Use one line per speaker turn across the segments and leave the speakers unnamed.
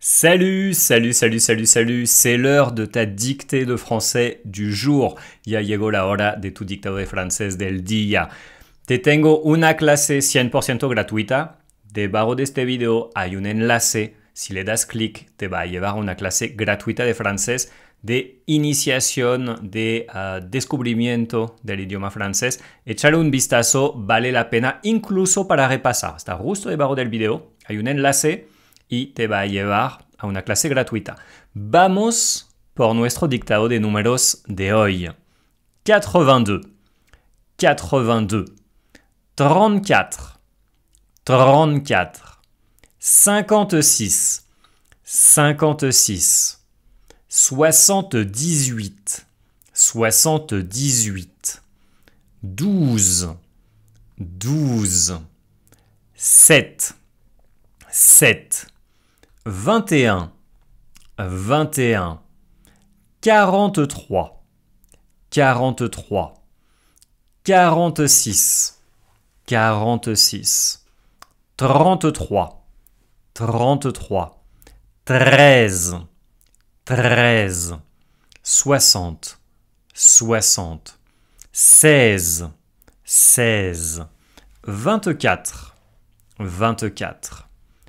Salut, salut, salut, salut, salut, c'est l'heure de ta dictée de français du jour. Ya llegó la hora de tu dictado de francés del día. Te tengo una clase 100% gratuita. Debajo de este video hay un enlace. Si le das clic, te va a llevar una clase gratuita de francés de iniciación, de ah, descubrimiento del idioma francés. Échale un vistazo, vale la pena, incluso para repasar. Está justo debajo del video, hay un enlace y te va a llevar a una clase gratuita. Vamos por nuestro dictado de números de hoy. 82, 82, 34, 34, 56, 56, 78, 78, 12, 12, 7, 7, 21, 21, 43, 43, 46, 46, 33, 33, 13, 13, 60, 60, 16, 16, 24, 24.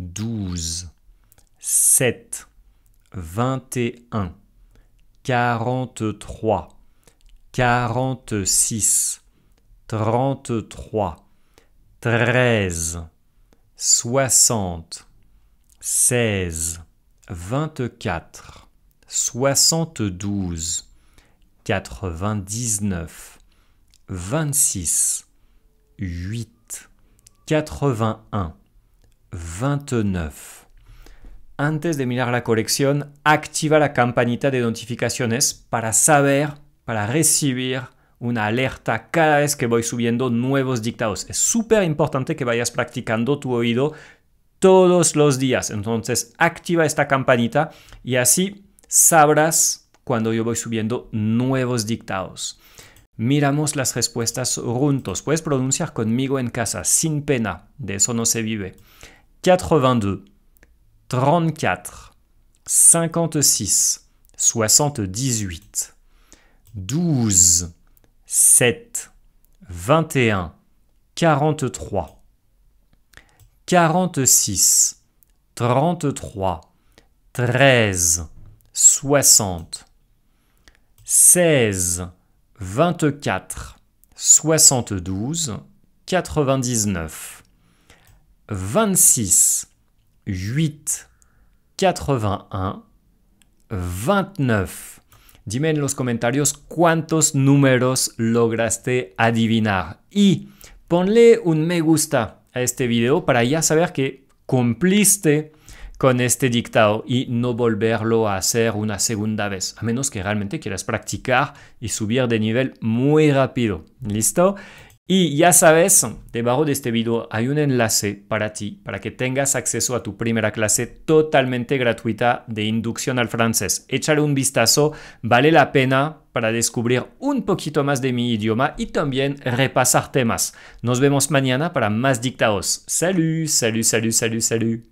12, 7, 21, 43, 46, 33, 13, 60, 16, 24, 72, 99, 26, 8, 81, 29. Antes de mirar la colección, activa la campanita de notificaciones para saber, para recibir una alerta cada vez que voy subiendo nuevos dictados. Es súper importante que vayas practicando tu oído todos los días. Entonces, activa esta campanita y así sabrás cuando yo voy subiendo nuevos dictados. Miramos las respuestas juntos. Puedes pronunciar conmigo en casa, sin pena. De eso no se vive. 82, 34, 56, 78, 12, 7, 21, 43, 46, 33, 13, 60, 16, 24, 72, 99. 26, 8, 81, 29. Dime en los comentarios cuántos números lograste adivinar y ponle un me gusta a este video para ya saber que cumpliste con este dictado y no volverlo a hacer una segunda vez, a menos que realmente quieras practicar y subir de nivel muy rápido. ¿Listo? Y ya sabes, debajo de este video hay un enlace para ti, para que tengas acceso a tu primera clase totalmente gratuita de inducción al francés. Échale un vistazo, vale la pena para descubrir un poquito más de mi idioma y también repasar temas. Nos vemos mañana para más dictados. Salud, salud, salud, salud, salud.